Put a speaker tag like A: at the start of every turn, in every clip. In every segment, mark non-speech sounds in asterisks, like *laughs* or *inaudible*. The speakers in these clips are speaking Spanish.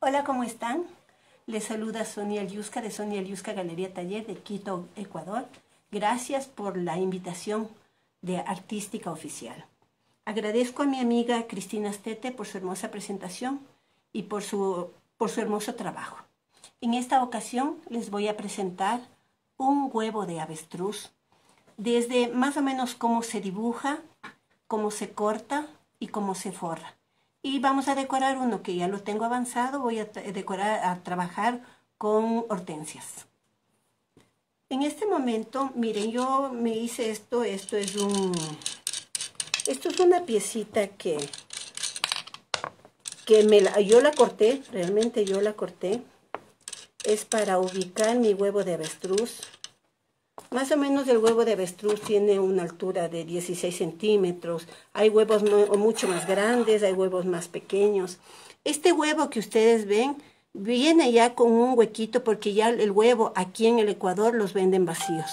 A: Hola, ¿cómo están? Les saluda Sonia Liusca de Sonia Liusca Galería Taller de Quito, Ecuador. Gracias por la invitación de Artística Oficial. Agradezco a mi amiga Cristina Stete por su hermosa presentación y por su, por su hermoso trabajo. En esta ocasión les voy a presentar un huevo de avestruz, desde más o menos cómo se dibuja, cómo se corta y cómo se forra. Y vamos a decorar uno que ya lo tengo avanzado, voy a eh, decorar, a trabajar con hortensias. En este momento, miren, yo me hice esto, esto es un... Esto es una piecita que, que me yo la corté, realmente yo la corté. Es para ubicar mi huevo de avestruz más o menos el huevo de avestruz tiene una altura de 16 centímetros. Hay huevos mucho más grandes, hay huevos más pequeños. Este huevo que ustedes ven viene ya con un huequito porque ya el huevo aquí en el Ecuador los venden vacíos.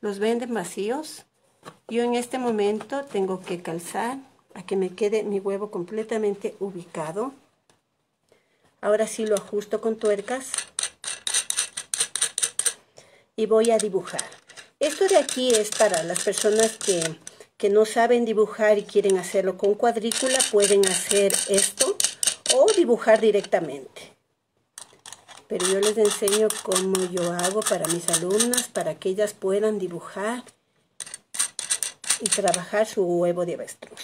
A: Los venden vacíos. Yo en este momento tengo que calzar a que me quede mi huevo completamente ubicado. Ahora sí lo ajusto con tuercas y voy a dibujar. Esto de aquí es para las personas que, que no saben dibujar y quieren hacerlo con cuadrícula, pueden hacer esto o dibujar directamente. Pero yo les enseño cómo yo hago para mis alumnas, para que ellas puedan dibujar y trabajar su huevo de avestruz.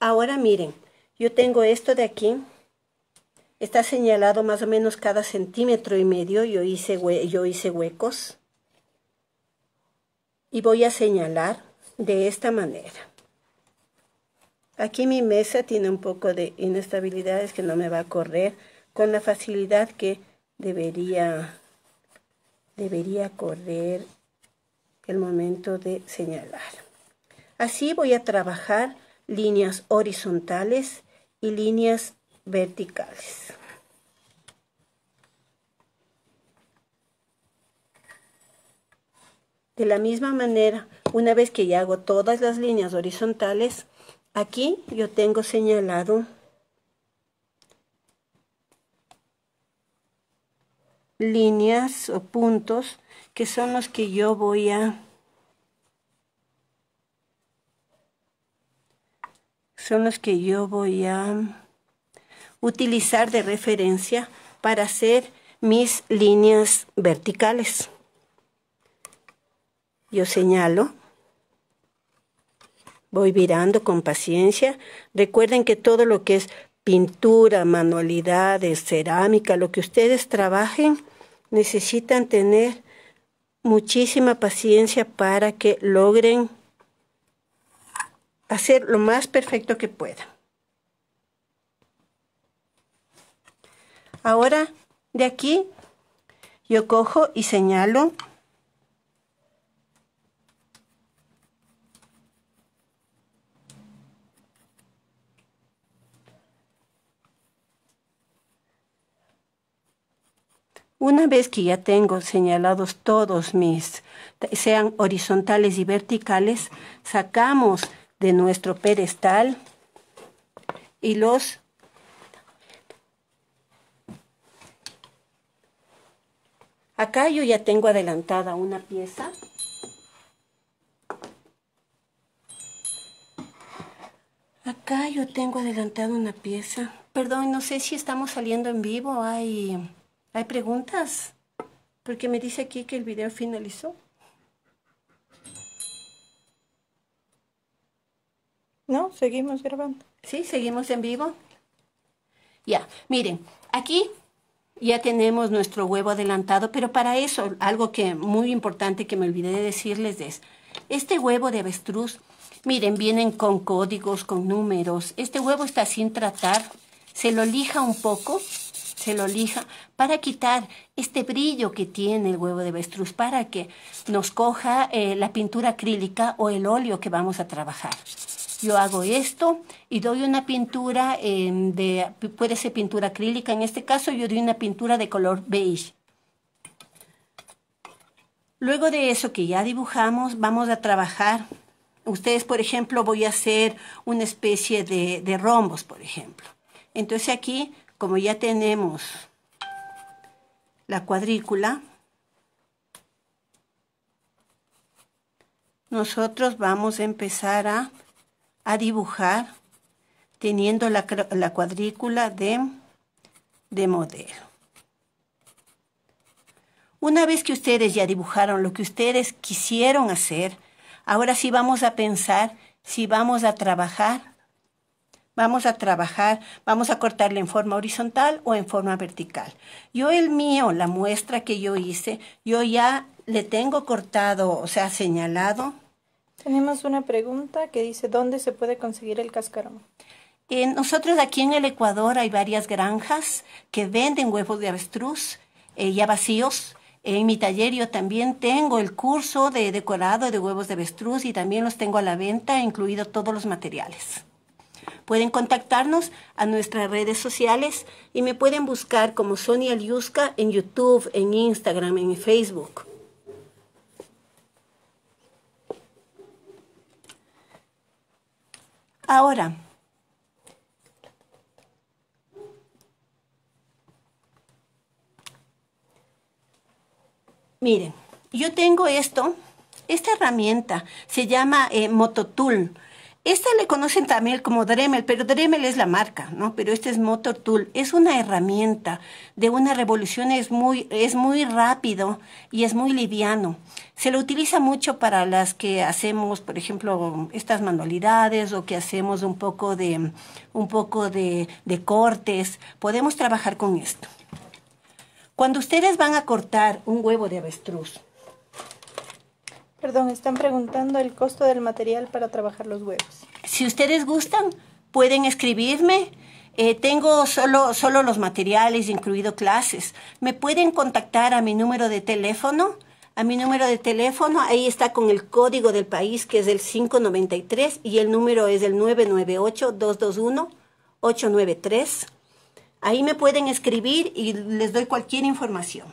A: Ahora miren, yo tengo esto de aquí está señalado más o menos cada centímetro y medio, yo hice, yo hice huecos y voy a señalar de esta manera. Aquí mi mesa tiene un poco de inestabilidades que no me va a correr con la facilidad que debería, debería correr el momento de señalar. Así voy a trabajar líneas horizontales y líneas verticales. De la misma manera, una vez que ya hago todas las líneas horizontales, aquí yo tengo señalado líneas o puntos que son los que yo voy a son los que yo voy a utilizar de referencia para hacer mis líneas verticales. Yo señalo, voy virando con paciencia. Recuerden que todo lo que es pintura, manualidades, cerámica, lo que ustedes trabajen, necesitan tener muchísima paciencia para que logren hacer lo más perfecto que puedan. Ahora, de aquí, yo cojo y señalo. Una vez que ya tengo señalados todos mis, sean horizontales y verticales, sacamos de nuestro pedestal y los Acá yo ya tengo adelantada una pieza. Acá yo tengo adelantada una pieza. Perdón, no sé si estamos saliendo en vivo. ¿Hay, hay preguntas? Porque me dice aquí que el video finalizó. ¿No? ¿Seguimos grabando? Sí, seguimos en vivo. Ya, miren, aquí ya tenemos nuestro huevo adelantado, pero para eso, algo que muy importante que me olvidé de decirles es, este huevo de avestruz, miren, vienen con códigos, con números, este huevo está sin tratar, se lo lija un poco, se lo lija para quitar este brillo que tiene el huevo de avestruz, para que nos coja eh, la pintura acrílica o el óleo que vamos a trabajar yo hago esto y doy una pintura, em, de, puede ser pintura acrílica, en este caso yo doy una pintura de color beige. Luego de eso que ya dibujamos, vamos a trabajar. Ustedes, por ejemplo, voy a hacer una especie de rombos, por ejemplo. Entonces aquí, como ya tenemos la cuadrícula, nosotros vamos a empezar a a dibujar teniendo la, cuadrícula de, de modelo. Una vez que ustedes ya dibujaron lo que ustedes quisieron hacer, ahora sí vamos a pensar si vamos a trabajar. Vamos a trabajar, vamos a cortarle en forma horizontal o en forma vertical. Yo el mío, la muestra que yo hice, yo ya le tengo cortado, o sea, señalado
B: tenemos una pregunta que dice, ¿dónde se puede conseguir el cascarón? Eh,
A: nosotros aquí en el Ecuador hay varias granjas que venden huevos de avestruz eh, ya vacíos. En mi taller yo también tengo el curso de decorado de huevos de avestruz y también los tengo a la venta, incluido todos los materiales. Pueden contactarnos a nuestras redes sociales y me pueden buscar como Sonia Liuska en YouTube, en Instagram, en Facebook. Ahora, miren, yo tengo esto, esta herramienta se llama eh, Mototool esta le conocen también como Dremel, pero Dremel es la marca, ¿no? Pero este es Motor Tool, es una herramienta de una revolución, es muy, es muy rápido y es muy liviano. Se lo utiliza mucho para las que hacemos, por ejemplo, estas manualidades o que hacemos un poco de, un poco de, de cortes. Podemos trabajar con esto. Cuando ustedes van a cortar un huevo de avestruz,
B: Perdón, están preguntando el costo del material para trabajar los huevos. Si ustedes gustan, pueden escribirme.
A: Eh, tengo solo, solo los materiales, incluido clases. Me pueden contactar a mi número de teléfono. A mi número de teléfono, ahí está con el código del país, que es el 593, y el número es el 998-221-893. Ahí me pueden escribir y les doy cualquier información.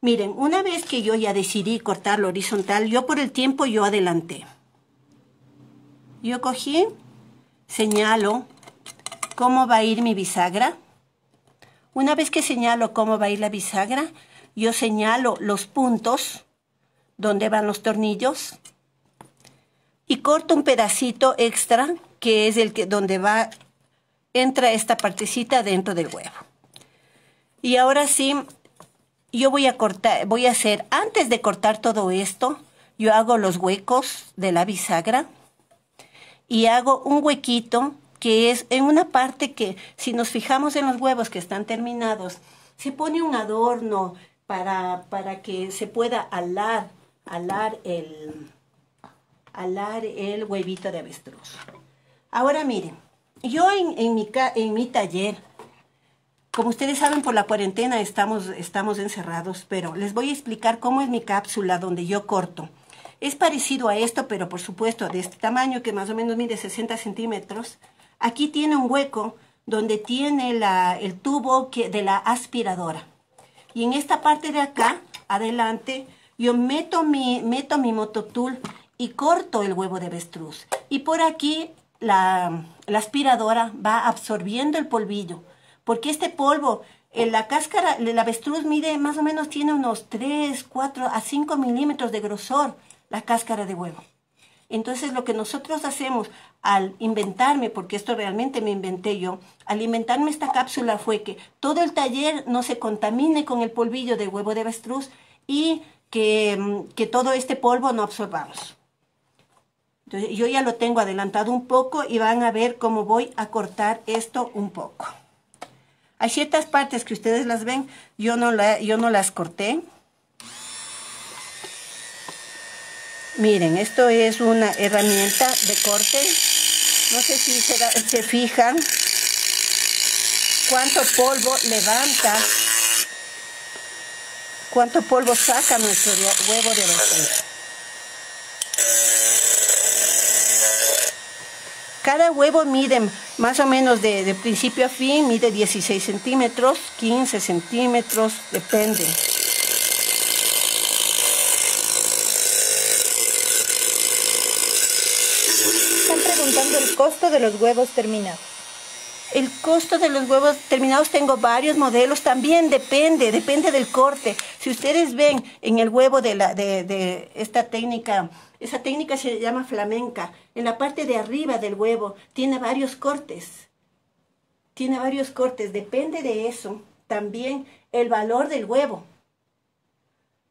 A: Miren, una vez que yo ya decidí cortarlo horizontal, yo por el tiempo yo adelanté. Yo cogí, señalo cómo va a ir mi bisagra. Una vez que señalo cómo va a ir la bisagra, yo señalo los puntos donde van los tornillos y corto un pedacito extra que es el que donde va entra esta partecita dentro del huevo. Y ahora sí, yo voy a cortar, voy a hacer, antes de cortar todo esto, yo hago los huecos de la bisagra y hago un huequito que es en una parte que, si nos fijamos en los huevos que están terminados, se pone un adorno para, que se pueda alar, alar el, alar el huevito de avestruz. Ahora miren, yo en, mi, en mi taller como ustedes saben, por la cuarentena estamos, estamos encerrados, pero les voy a explicar cómo es mi cápsula donde yo corto. Es parecido a esto, pero por supuesto de este tamaño que más o menos mide 60 centímetros. Aquí tiene un hueco donde tiene el tubo de la aspiradora. Y en esta parte de acá, adelante, yo meto mi, meto mi mototool y corto el huevo de avestruz. Y por aquí la aspiradora va absorbiendo el polvillo porque este polvo, en eh, la cáscara, el avestruz mide más o menos tiene unos 3, 4 a 5 milímetros de grosor la cáscara de huevo. Entonces lo que nosotros hacemos al inventarme, porque esto realmente me inventé yo, al inventarme esta cápsula fue que todo el taller no se contamine con el polvillo de huevo de avestruz y que, mm, todo este polvo no absorbamos. yo ya lo tengo adelantado un poco y van a ver cómo voy a cortar esto un poco. Hay ciertas partes que ustedes las ven, yo no, la, yo no las corté. Miren, esto es una herramienta de corte. No sé si se, fijan cuánto polvo levanta, cuánto polvo saca nuestro huevo de avestruz. Cada huevo mide más o menos de, principio a fin, mide 16 centímetros, 15 centímetros,
B: depende. Están preguntando el costo de los huevos terminados.
A: El costo de los huevos terminados, tengo varios modelos, también depende, depende del corte. Si ustedes ven en el huevo de, la, de, esta técnica, esa técnica se llama flamenca, en la parte de arriba del huevo tiene varios cortes. Tiene varios cortes, depende de eso también el valor del huevo.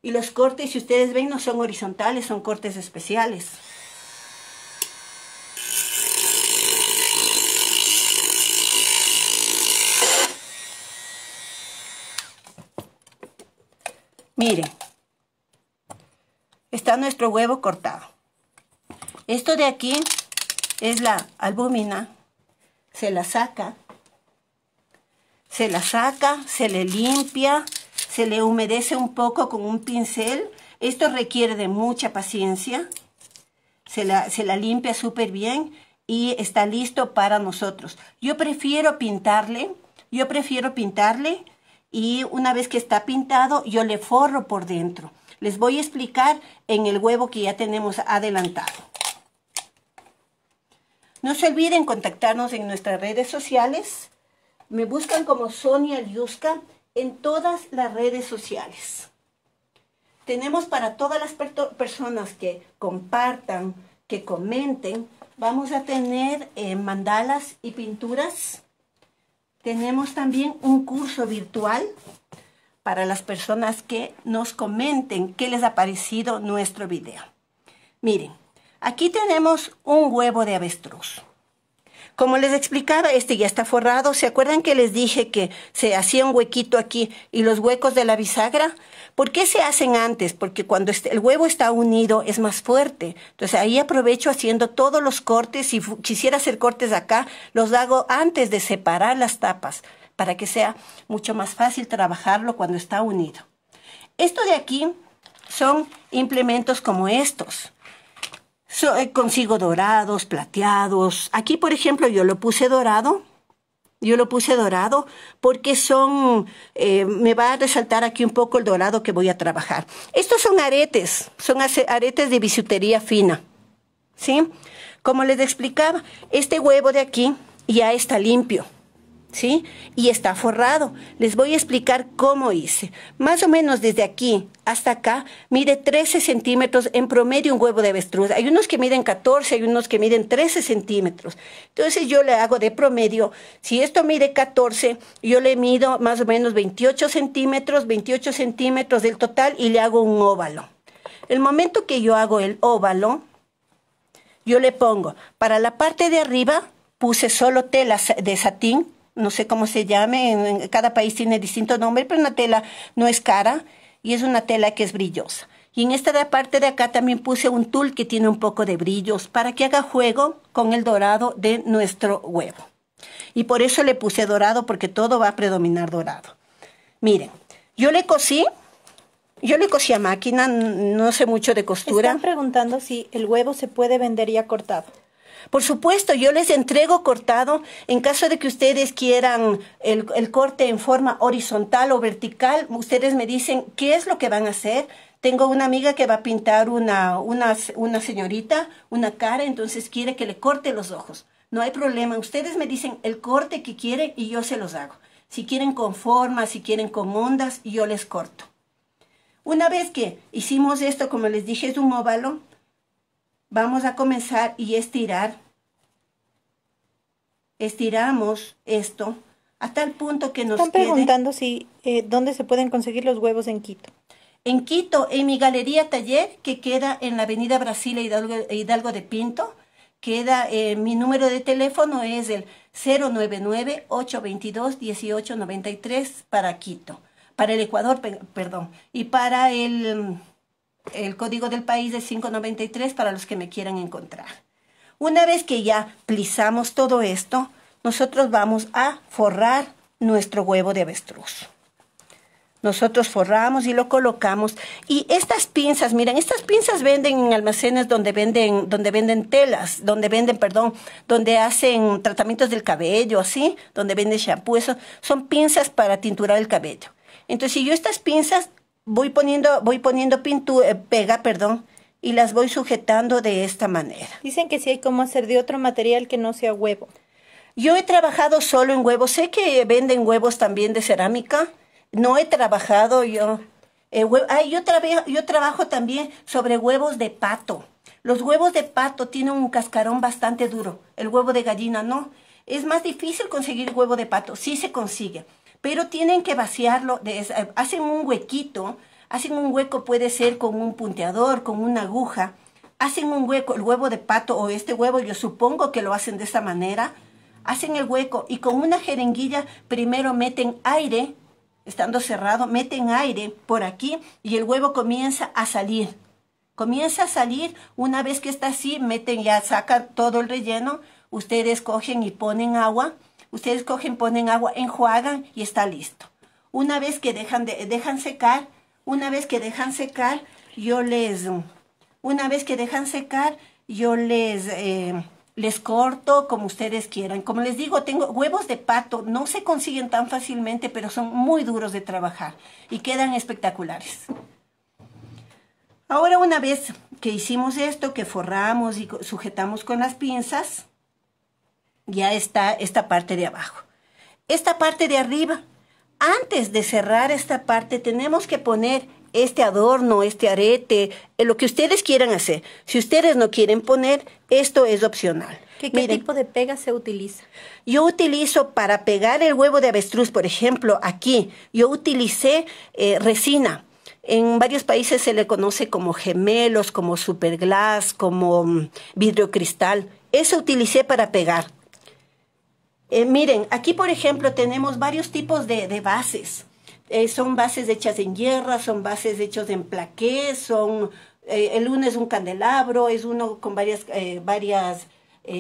A: Y los cortes, si ustedes ven, no son horizontales, son cortes especiales. Miren, está nuestro huevo cortado. Esto de aquí es la albúmina. Se la saca. Se la saca, se le limpia, se le humedece un poco con un pincel. Esto requiere de mucha paciencia. Se la, se la limpia súper bien y está listo para nosotros. Yo prefiero pintarle, yo prefiero pintarle y una vez que está pintado yo le forro por dentro. Les voy a explicar en el huevo que ya tenemos adelantado. No se olviden contactarnos en nuestras redes sociales. Me buscan como Sonia Liuska en todas las redes sociales. Tenemos para todas las personas que compartan, que comenten, vamos a tener eh, mandalas y pinturas tenemos también un curso virtual para las personas que nos comenten qué les ha parecido nuestro video. Miren, aquí tenemos un huevo de avestruz. Como les explicaba, este ya está forrado. ¿Se acuerdan que les dije que se hacía un huequito aquí y los huecos de la bisagra? ¿Por qué se hacen antes? Porque cuando este, el huevo está unido es más fuerte. Entonces ahí aprovecho haciendo todos los cortes. Si quisiera hacer cortes acá, los hago antes de separar las tapas para que sea mucho más fácil trabajarlo cuando está unido. Esto de aquí son implementos como estos. Eh, consigo dorados, plateados. Aquí, por ejemplo, yo lo puse dorado. Yo lo puse dorado porque son, eh, me va a resaltar aquí un poco el dorado que voy a trabajar. Estos son aretes, son aretes de bisutería fina. ¿Sí? Como les explicaba, este huevo de aquí ya está limpio. ¿sí? Y está forrado. Les voy a explicar cómo hice. Más o menos desde aquí hasta acá mide 13 centímetros en promedio un huevo de avestruz. Hay unos que miden 14, hay unos que miden 13 centímetros. Entonces yo le hago de promedio, si esto mide 14, yo le mido más o menos 28 centímetros, 28 centímetros del total y le hago un óvalo. El momento que yo hago el óvalo, yo le pongo, para la parte de arriba puse solo tela de satín no sé cómo se llame, en, cada país tiene distinto nombre, pero una tela no es cara y es una tela que es brillosa. Y en esta parte de acá también puse un tul que tiene un poco de brillos para que haga juego con el dorado de nuestro huevo. Y por eso le puse dorado porque todo va a predominar dorado. Miren, yo le cosí, yo le cosí a máquina, no sé mucho de costura. Están
B: preguntando si el huevo se puede vender ya cortado.
A: Por supuesto, yo les entrego cortado en caso de que ustedes quieran el, corte en forma horizontal o vertical. Ustedes me dicen qué es lo que van a hacer. Tengo una amiga que va a pintar una, señorita, una cara, entonces quiere que le corte los ojos. No hay problema. Ustedes me dicen el corte que quieren y yo se los hago. Si quieren con forma, si quieren con ondas, yo les corto. Una vez que hicimos esto, como les dije, es un óvalo, Vamos a comenzar y estirar. Estiramos esto hasta el punto que nos Están preguntando si eh, dónde se pueden conseguir los huevos en Quito. En Quito, en mi galería taller que queda en la Avenida Brasil e Hidalgo, Hidalgo de Pinto, queda eh, mi número de teléfono es el 099 822 1893 para Quito, para el Ecuador, perdón, y para el el código del país es 593 para los que me quieran encontrar. Una vez que ya plisamos todo esto, nosotros vamos a forrar nuestro huevo de avestruz. Nosotros forramos y lo colocamos. Y estas pinzas, miren, estas pinzas venden en almacenes donde venden, donde venden telas, donde venden, perdón, donde hacen tratamientos del cabello, así, donde venden shampoo, eso, son pinzas para tinturar el cabello. Entonces, si yo estas pinzas voy poniendo, voy poniendo eh, pega, perdón, y las voy sujetando de esta manera.
B: Dicen que sí hay como hacer de otro material que no sea huevo. Yo he trabajado
A: solo en huevos. Sé que venden huevos también de cerámica. No he trabajado yo. Eh, ay, yo trabajo también sobre huevos de pato. Los huevos de pato tienen un cascarón bastante duro. El huevo de gallina no. Es más difícil conseguir huevo de pato. Sí se consigue pero tienen que vaciarlo, hacen un huequito, hacen un hueco, puede ser con un punteador, con una aguja, hacen un hueco, el huevo de pato o este huevo, yo supongo que lo hacen de esta manera, hacen el hueco y con una jeringuilla primero meten aire, estando cerrado, meten aire por aquí y el huevo comienza a salir. Comienza a salir, una vez que está así, meten ya, sacan todo el relleno, ustedes cogen y ponen agua, Ustedes cogen, ponen agua, enjuagan y está listo. Una vez que dejan, de, dejan secar, una vez que dejan secar, yo les... Una vez que dejan secar, yo les... Eh, les corto como ustedes quieran. Como les digo, tengo huevos de pato, no se consiguen tan fácilmente, pero son muy duros de trabajar y quedan espectaculares. Ahora una vez que hicimos esto, que forramos y sujetamos con las pinzas, ya está esta parte de abajo. Esta parte de arriba, antes de cerrar esta parte, tenemos que poner este adorno, este arete, eh, lo que ustedes quieran hacer. Si ustedes no quieren poner, esto es opcional. ¿Qué, tipo de pega se utiliza? Yo utilizo para pegar el huevo de avestruz, por ejemplo, aquí, yo utilicé eh, resina. En varios países se le conoce como gemelos, como superglass, como mm, vidrio cristal. Eso utilicé para pegar. Eh, miren, aquí por ejemplo tenemos varios tipos de, bases. Eh, son bases hechas en hierro, son bases hechas en plaqué, son eh, el uno es un candelabro, es uno con varias, varias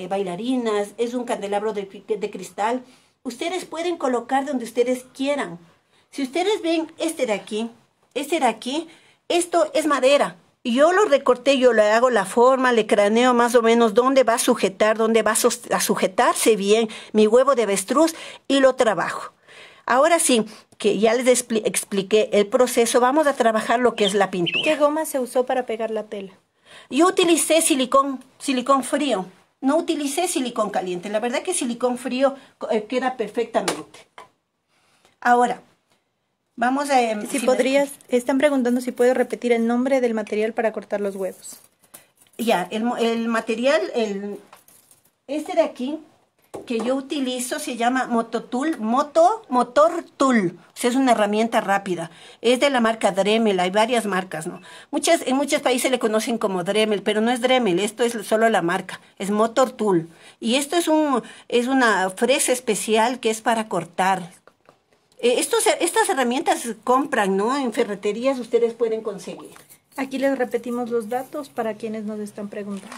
A: bailarinas, es un candelabro de, de cristal. Ustedes pueden colocar donde ustedes quieran. Si ustedes ven este de aquí, este de aquí, esto es madera, yo lo recorté, yo le hago la forma, le craneo más o menos dónde va a sujetar, dónde va a sujetarse bien mi huevo de avestruz y lo trabajo. Ahora sí, que ya les expliqué el proceso, vamos a trabajar lo que es la pintura.
B: ¿Qué goma se usó para pegar la tela?
A: Yo utilicé silicón, silicón frío. No utilicé silicón caliente. La verdad que silicón frío eh, queda perfectamente.
B: Ahora, Vamos a... Em, si, podrías, están preguntando si puedo repetir el nombre del material para cortar los huevos. Ya, el, material, el, este de aquí, que yo utilizo se
A: llama Mototool, Moto, Motor Tool. O sea, es una herramienta rápida. Es de la marca Dremel, hay varias marcas, ¿no? Muchas, en muchos países le conocen como Dremel, pero no es Dremel, esto es solo la marca, es Motor Tool. Y esto es, un, es una fresa especial que es para cortar eh, estas herramientas compran, ¿no? En ferreterías ustedes pueden conseguir.
B: Aquí les repetimos los datos para quienes nos están preguntando.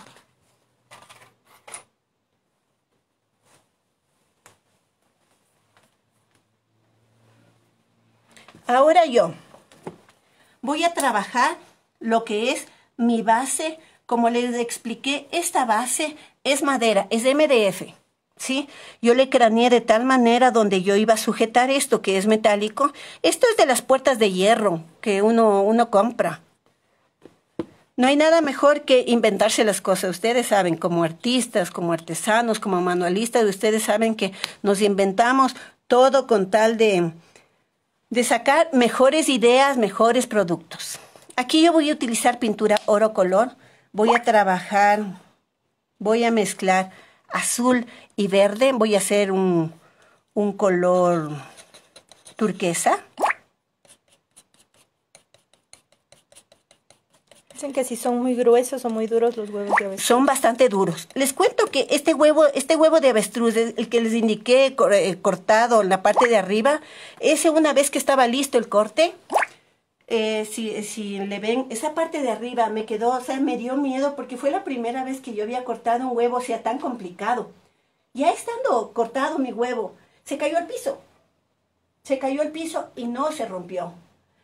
A: Ahora yo voy a trabajar lo que es mi base. Como les expliqué, esta base es madera, es MDF. ¿sí? Yo le craneé de tal manera donde yo iba a sujetar esto que es metálico. Esto es de las puertas de hierro que uno, uno compra. No hay nada mejor que inventarse las cosas. Ustedes saben, como artistas, como artesanos, como manualistas, ustedes saben que nos inventamos todo con tal de, de sacar mejores ideas, mejores productos. Aquí yo voy a utilizar pintura oro color. Voy a trabajar, voy a mezclar azul y verde. Voy a hacer un, color turquesa.
B: Dicen que si son muy gruesos o muy duros los huevos de
A: avestruz. Son bastante duros. Les
B: cuento que este huevo, este huevo de avestruz, el que les indiqué
A: eh, cortado en la parte de arriba, ese una vez que estaba listo el corte, eh, si, si, le ven, esa parte de arriba me quedó, o sea, me dio miedo porque fue la primera vez que yo había cortado un huevo, o sea, tan complicado. Ya estando cortado mi huevo, se cayó al piso. Se cayó al piso y no se rompió.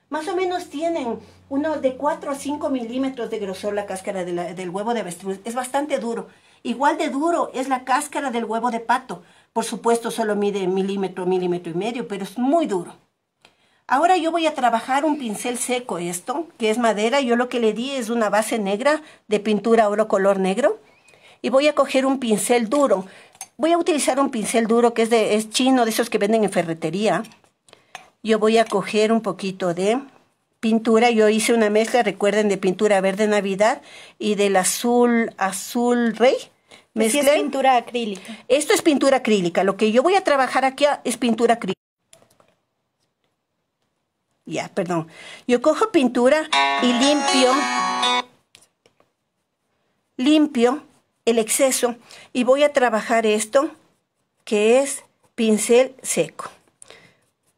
A: Más o menos tienen uno de 4 a 5 milímetros de grosor la cáscara del huevo de avestruz. Es bastante duro. Igual de duro es la cáscara del huevo de pato. Por supuesto, solo mide milímetro, milímetro y medio, pero es muy duro. Ahora yo voy a trabajar un pincel seco esto, que es madera. Yo lo que le di es una base negra de pintura oro color negro. Y voy a coger un pincel duro. Voy a utilizar un pincel duro que es, de, es chino, de esos que venden en ferretería. Yo voy a coger un poquito de pintura. Yo hice una mezcla, recuerden, de pintura verde navidad y del azul, azul rey. Mezclé. es pintura acrílica. Esto es pintura acrílica. Lo que yo voy a trabajar aquí es pintura acrílica. Ya, perdón. Yo cojo pintura y limpio, limpio el exceso y voy a trabajar esto que es pincel seco.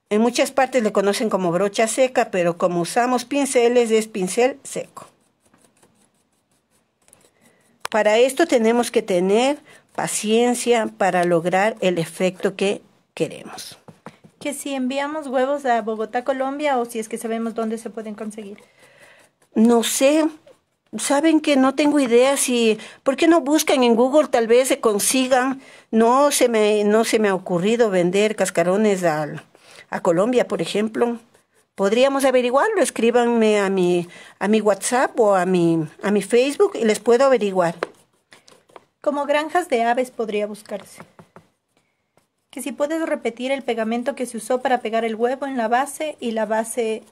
A: En muchas partes le conocen como brocha seca, pero como usamos pinceles es pincel seco. Para esto tenemos que tener paciencia para lograr el efecto que queremos
B: si enviamos huevos a Bogotá, Colombia, o si es que sabemos dónde se pueden conseguir.
A: No sé, saben que no tengo idea si, ¿por qué no buscan en Google? Tal vez se consigan. No se me, no se me ha ocurrido vender cascarones a, a Colombia, por ejemplo. Podríamos averiguarlo, escríbanme a mi, a mi WhatsApp o a mi, a mi Facebook y les puedo averiguar.
B: Como granjas de aves podría buscarse que si puedes repetir el pegamento que se usó para pegar el huevo en la base y la base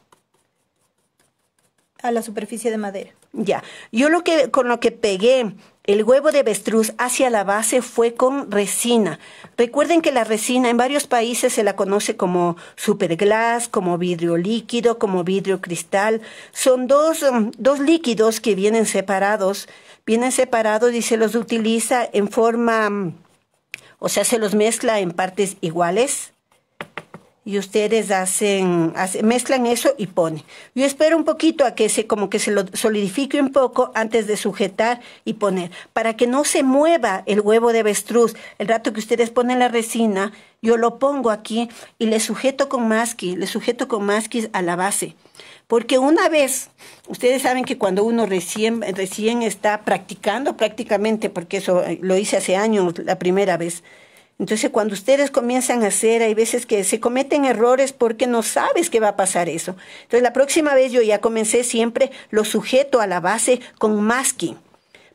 B: a la superficie de madera.
A: Ya, yo lo que con lo que pegué el huevo de avestruz hacia la base fue con resina. Recuerden que la resina en varios países se la conoce como superglass, como vidrio líquido, como vidrio cristal. Son dos, um, dos líquidos que vienen separados, vienen separados y se los utiliza en forma um, o sea, se los mezcla en partes iguales y ustedes hacen, mezclan eso y ponen. Yo espero un poquito a que se como que se lo solidifique un poco antes de sujetar y poner, para que no se mueva el huevo de avestruz. El rato que ustedes ponen la resina, yo lo pongo aquí y le sujeto con masking, le sujeto con masking a la base. Porque una vez, ustedes saben que cuando uno recién, recién está practicando prácticamente, porque eso eh, lo hice hace años la primera vez, entonces, cuando ustedes comienzan a hacer, hay veces que se cometen errores porque no sabes qué va a pasar eso. Entonces, la próxima vez yo ya comencé siempre lo sujeto a la base con masking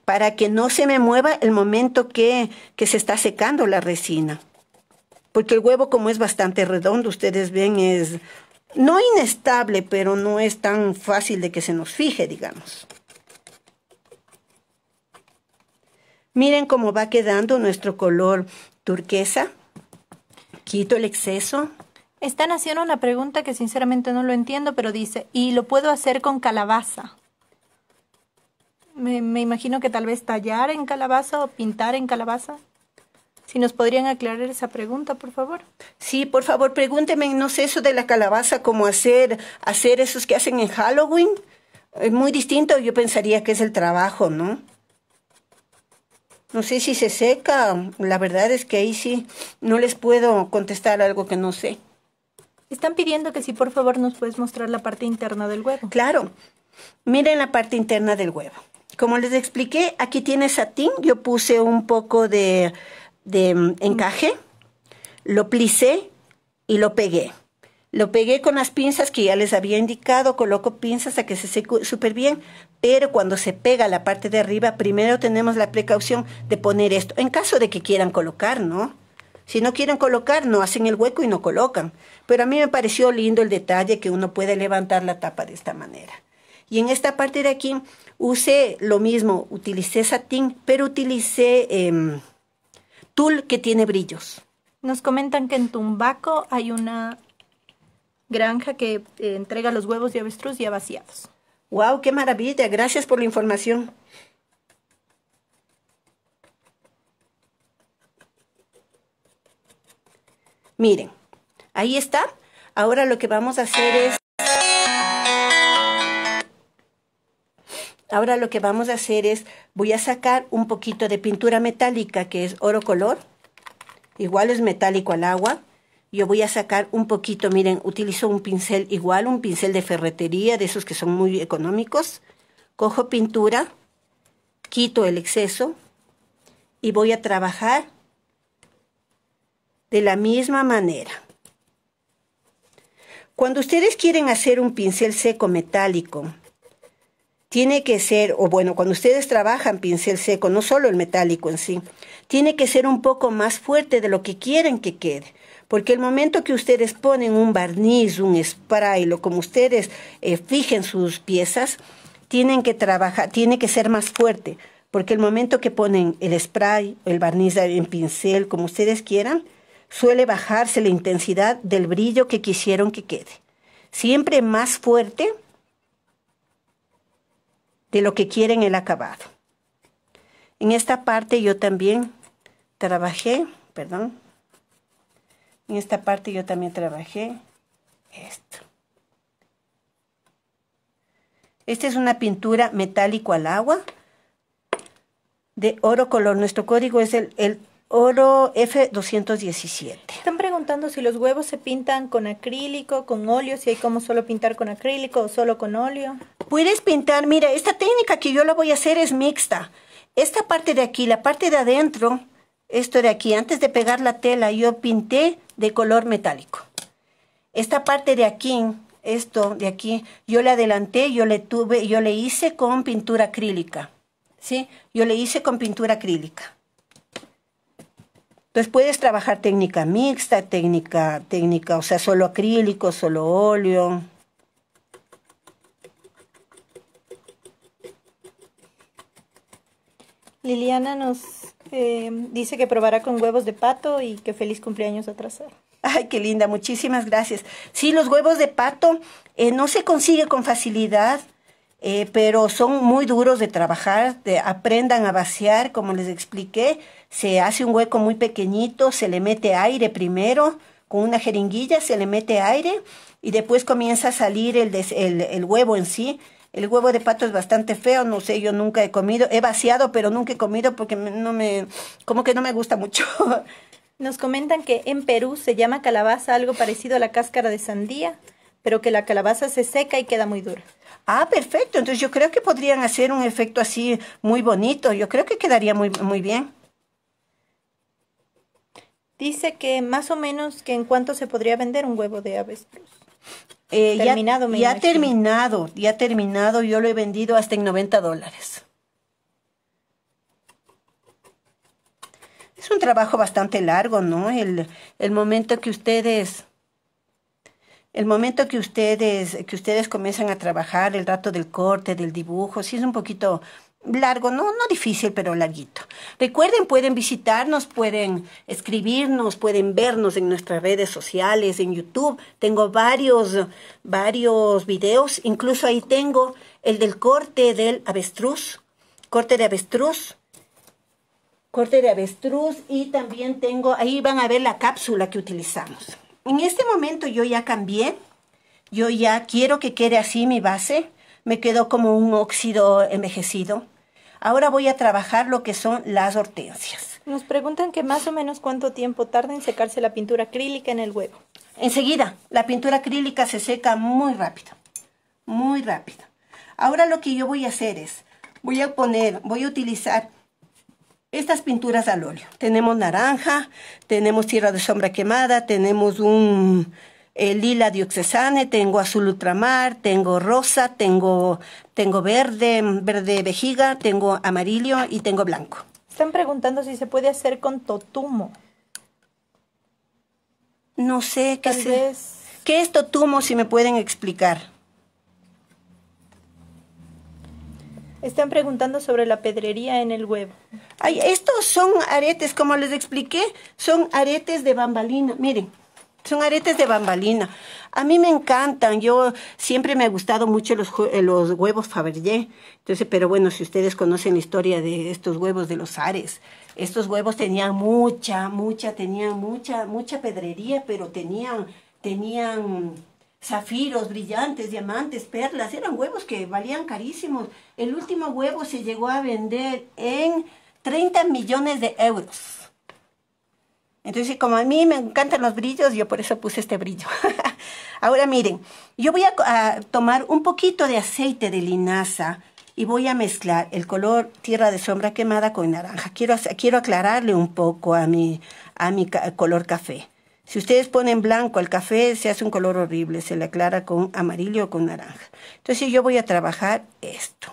A: para que no se me mueva el momento que, que se está secando la resina. Porque el huevo, como es bastante redondo, ustedes ven, es no inestable, pero no es tan fácil de que se nos fije, digamos. Miren cómo va quedando nuestro color turquesa. Quito el exceso.
B: Están haciendo una pregunta que sinceramente no lo entiendo, pero dice, ¿y lo puedo hacer con calabaza? Me, imagino que tal vez tallar en calabaza o pintar en calabaza. Si nos podrían aclarar esa pregunta, por
A: favor. Sí, por favor, pregúnteme, no sé eso de la calabaza, cómo hacer, hacer esos que hacen en Halloween. Es muy distinto, yo pensaría que es el trabajo, ¿no? No sé si se seca, la verdad es que ahí sí no les puedo contestar algo que no sé.
B: Están pidiendo que si por favor nos puedes mostrar la parte interna
A: del huevo. Claro, miren la parte interna del huevo. Como les expliqué, aquí tiene satín, yo puse un poco de de mm, encaje, lo plicé y lo pegué. Lo pegué con las pinzas que ya les había indicado, coloco pinzas a que se seque súper bien, pero cuando se pega la parte de arriba, primero tenemos la precaución de poner esto, en caso de que quieran colocar, ¿no? Si no quieren colocar, no hacen el hueco y no colocan. Pero a mí me pareció lindo el detalle que uno puede levantar la tapa de esta manera. Y en esta parte de aquí usé lo mismo, utilicé satín, pero utilicé... Em, que tiene brillos.
B: Nos comentan que en Tumbaco hay una granja que eh, entrega los huevos de avestruz ya vaciados.
A: ¡Wow! ¡Qué maravilla! Gracias por la información. Miren, ahí está. Ahora lo que vamos a hacer es... Ahora lo que vamos a hacer es, voy a sacar un poquito de pintura metálica, que es oro color. Igual es metálico al agua. Yo voy a sacar un poquito, miren, utilizo un pincel igual, un pincel de ferretería, de esos que son muy económicos. Cojo pintura, quito el exceso y voy a trabajar de la misma manera. Cuando ustedes quieren hacer un pincel seco metálico, tiene que ser, o bueno, cuando ustedes trabajan pincel seco, no solo el metálico en sí, tiene que ser un poco más fuerte de lo que quieren que quede. Porque el momento que ustedes ponen un barniz, un spray, lo como ustedes eh, fijen sus piezas, tienen que trabajar, tiene que ser más fuerte. Porque el momento que ponen el spray, el barniz en pincel, como ustedes quieran, suele bajarse la intensidad del brillo que quisieron que quede. Siempre más fuerte de lo que quieren el acabado. En esta parte yo también trabajé, perdón, en esta parte yo también trabajé esto. Esta es una pintura metálico al agua de oro color. Nuestro código es el, el Oro F217.
B: Están preguntando si los huevos se pintan con acrílico, con óleo, si hay como solo pintar con acrílico o solo con óleo. Puedes pintar, mira, esta técnica que yo la voy a hacer es mixta. Esta
A: parte de aquí, la parte de adentro, esto de aquí, antes de pegar la tela, yo pinté de color metálico. Esta parte de aquí, esto de aquí, yo le adelanté, yo le tuve, yo le hice con pintura acrílica. ¿Sí? Yo le hice con pintura acrílica. Entonces puedes trabajar técnica mixta, técnica, técnica, o sea, solo acrílico, solo óleo.
B: Liliana nos em, dice que probará con huevos de pato y que feliz cumpleaños atrasado. Ay, qué linda, muchísimas gracias. Sí, los huevos de pato eh, no se consigue con
A: facilidad. Eh, pero son muy duros de trabajar, aprendan a vaciar, como les expliqué, se hace un hueco muy pequeñito, se le mete aire primero, con una jeringuilla se le mete aire y después comienza a salir el, el huevo en sí. El huevo de pato es bastante feo, no sé, yo nunca he comido, he vaciado, pero nunca he comido porque no me, como que no me gusta mucho.
B: *laughs* Nos comentan que en Perú se llama calabaza algo parecido a la cáscara de sandía pero que la calabaza se seca y queda muy dura.
A: Ah, perfecto. Entonces yo creo que podrían hacer un efecto así muy bonito. Yo creo que quedaría muy, muy bien.
B: Dice que más o menos que en cuánto se podría vender un huevo de avestruz.
A: Eh, terminado, ya, me ya
B: terminado,
A: ya terminado. Yo lo he vendido hasta en 90 dólares. Es un trabajo bastante largo, ¿no? el momento que ustedes el momento que ustedes, que ustedes comienzan a trabajar, el rato del corte, del dibujo, si es un poquito largo, no, no difícil, pero larguito. Recuerden, pueden visitarnos, pueden escribirnos, pueden vernos en nuestras redes sociales, en YouTube. Tengo varios, varios videos, incluso ahí tengo el del corte del avestruz, corte de avestruz, corte de avestruz y también tengo, ahí van a ver la cápsula que utilizamos en este momento yo ya cambié, yo ya quiero que quede así mi base, me quedó como un óxido envejecido. Ahora voy a trabajar lo que son las hortensias.
B: Nos preguntan que más o menos cuánto tiempo tarda en secarse la pintura acrílica en el huevo. Enseguida, la pintura acrílica se seca muy rápido, muy
A: rápido. Ahora lo que yo voy a hacer es, voy a poner, voy a utilizar estas pinturas al óleo. Tenemos naranja, tenemos tierra de sombra quemada, tenemos un eh, lila dioxesane, tengo azul ultramar, tengo rosa, tengo, tengo verde, verde vejiga, tengo amarillo y tengo blanco.
B: Están preguntando si se puede hacer con totumo.
A: No sé qué es. ¿Qué es totumo? Si me pueden explicar.
B: Están preguntando sobre la pedrería en el huevo.
A: Ay, estos son aretes, como les expliqué, son aretes de bambalina. Miren, son aretes de bambalina. A mí me encantan. Yo siempre me ha gustado mucho los, los huevos Fabergé. Entonces, pero bueno, si ustedes conocen la historia de estos huevos de los Ares, estos huevos tenían mucha, mucha, tenían mucha, mucha pedrería, pero tenían, tenían zafiros, brillantes, diamantes, perlas, eran huevos que valían carísimos. El último huevo se llegó a vender en 30 millones de euros. Entonces, como a mí me encantan los brillos, yo por eso puse este brillo. *laughs* Ahora miren, yo voy a, tomar un poquito de aceite de linaza y voy a mezclar el color tierra de sombra quemada con naranja. Quiero, aclararle un poco a mi, a mi color café. Si ustedes ponen blanco al café, se hace un color horrible, se le aclara con amarillo o con naranja. Entonces yo voy a trabajar esto.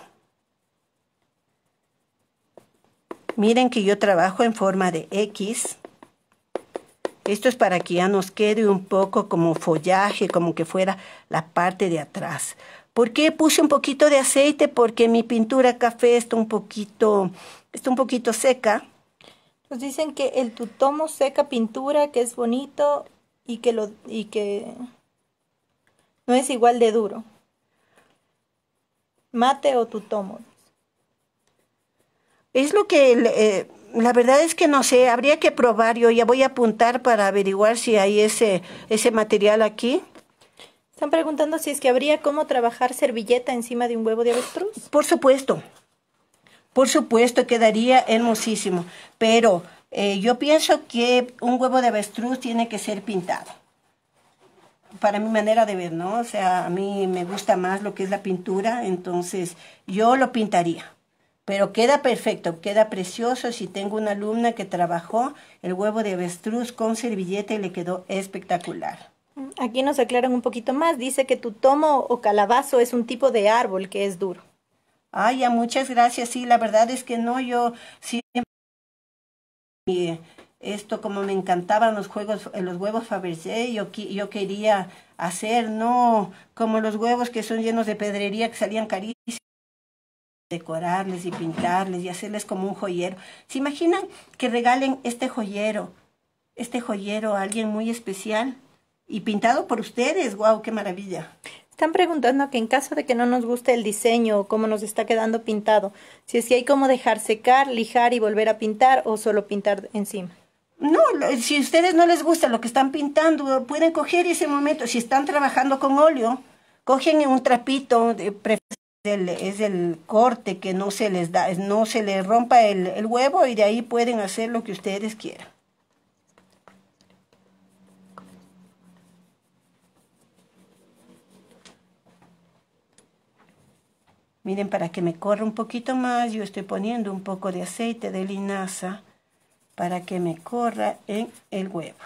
A: Miren que yo trabajo en forma de X. Esto es para que ya nos quede un poco como follaje, como que fuera la parte de atrás. ¿Por qué puse un poquito de aceite? Porque mi pintura café está un poquito, está un poquito
B: seca. Nos dicen que el tutomo seca pintura, que es bonito y que, lo, y que no es igual de duro. Mate o tutomo. Es lo que
A: eh, la verdad es que no sé, habría que probar. Yo ya voy a apuntar para averiguar si hay ese, ese material aquí.
B: Están preguntando si es que habría cómo trabajar servilleta encima de un huevo de avestruz. Por supuesto. Por supuesto, quedaría
A: hermosísimo, pero eh, yo pienso que un huevo de avestruz tiene que ser pintado. Para mi manera de ver, ¿no? O sea, a mí me gusta más lo que es la pintura, entonces yo lo pintaría. Pero queda perfecto, queda precioso. Si tengo una alumna que trabajó el huevo de avestruz con servilleta y le quedó
B: espectacular. Aquí nos aclaran un poquito más. Dice que tu tomo o calabazo es un tipo de árbol que es duro. Ah, ya, muchas gracias. Sí, la verdad es que no, yo
A: siempre... esto como me encantaban los juegos, eh, los huevos Fabergé, yo, yo quería hacer, no como los huevos que son llenos de pedrería que salían carísimos decorarles y pintarles y hacerles como un joyero. ¿Se imaginan que regalen este joyero, este joyero a alguien muy especial y pintado por ustedes? ¡Wow, qué maravilla!
B: Están preguntando que en caso de que no nos guste el diseño o cómo nos está quedando pintado, si es que hay como dejar secar, lijar y volver a pintar o solo pintar encima. No, si a ustedes no les gusta
A: lo que están pintando, pueden coger ese momento, si están trabajando con óleo, cogen un trapito, es el corte que no se les da, no se les rompa el huevo y de ahí pueden hacer lo que ustedes quieran. Miren, para que me corra un poquito más, yo estoy poniendo un poco de aceite de linaza para que me corra en el huevo.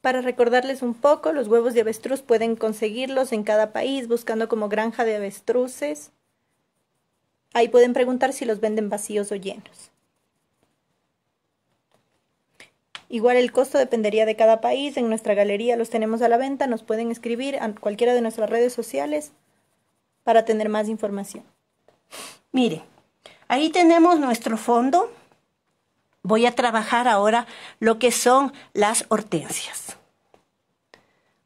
B: Para recordarles un poco, los huevos de avestruz pueden conseguirlos en cada país buscando como granja de avestruces. Ahí pueden preguntar si los venden vacíos o llenos. Igual el costo dependería de cada país. En nuestra galería los tenemos a la venta. Nos pueden escribir a cualquiera de nuestras redes sociales para tener más información.
A: Mire, ahí tenemos nuestro fondo. Voy a trabajar ahora lo que son las hortensias.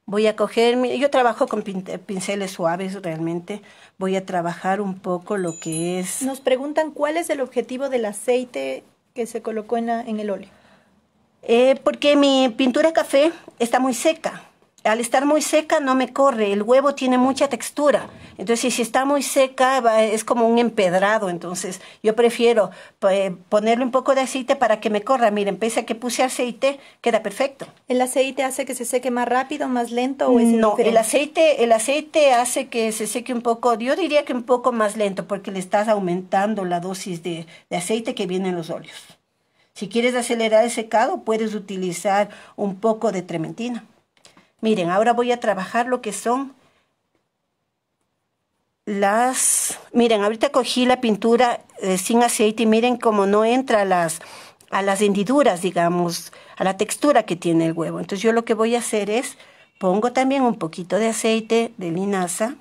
A: Voy a coger, yo trabajo con pinceles suaves realmente, voy a trabajar un poco lo que es...
B: Nos preguntan cuál es el objetivo del aceite que se colocó en, el óleo.
A: Eh, porque mi pintura café está muy seca, al estar muy seca no me corre, el huevo tiene mucha textura. Entonces, si está muy seca, es como un empedrado. Entonces, yo prefiero eh, ponerle un poco de aceite para que me corra. Miren, pese a que puse aceite, queda perfecto. ¿El aceite hace que se seque más rápido, más
B: lento o No, el
A: aceite, el aceite hace que se seque un poco, yo diría que un poco más lento, porque le estás aumentando la dosis de, de aceite que viene en los óleos. Si quieres acelerar el secado, puedes utilizar un poco de trementina. Miren, ahora voy a trabajar lo que son las... Miren, ahorita cogí la pintura eh, sin aceite y miren cómo no entra a las, a las hendiduras, digamos, a la textura que tiene el huevo. Entonces yo lo que voy a hacer es, pongo también un poquito de aceite de linaza.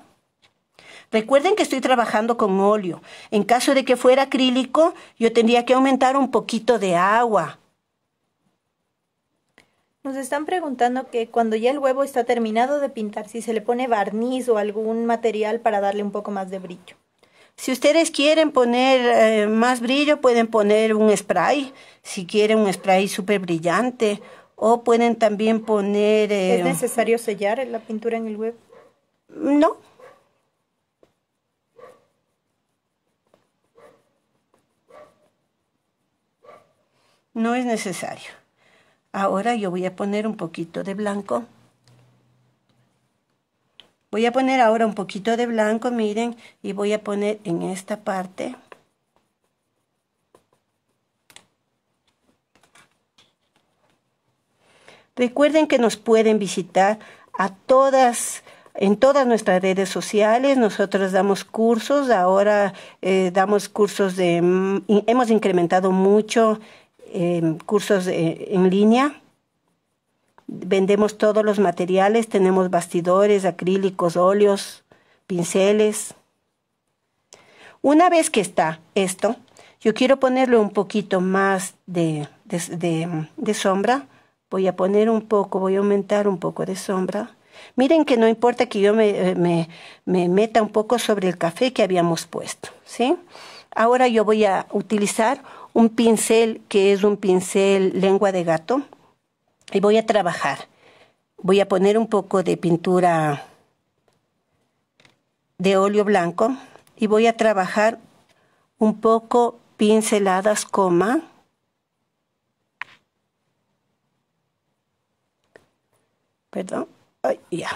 A: Recuerden que estoy trabajando con óleo. En caso de que fuera acrílico, yo tendría que aumentar un poquito de agua
B: nos están preguntando que cuando ya el huevo está terminado de pintar, si se le pone barniz o algún material para darle un poco más de brillo.
A: Si ustedes quieren poner eh, más brillo, pueden poner un spray, si quieren un spray súper brillante, o pueden también poner... Eh, ¿Es
B: necesario sellar la pintura en el huevo?
A: No. No es necesario. Ahora yo voy a poner un poquito de blanco. Voy a poner ahora un poquito de blanco, miren, y voy a poner en esta parte. Recuerden que nos pueden visitar a todas en todas nuestras redes sociales. Nosotros damos cursos, ahora eh, damos cursos de... Mm, hemos incrementado mucho cursos eh, en línea. Vendemos todos los materiales, tenemos bastidores, acrílicos, óleos, pinceles. Una vez que está esto, yo quiero ponerle un poquito más de, de, de, sombra. Voy a poner un poco, voy a aumentar un poco de sombra. Miren que no importa que yo me, eh, me, me, meta un poco sobre el café que habíamos puesto, ¿sí? Ahora yo voy a utilizar un pincel que es un pincel lengua de gato y voy a trabajar. Voy a poner un poco de pintura de óleo blanco y voy a trabajar un poco pinceladas coma.
B: Perdón, ya.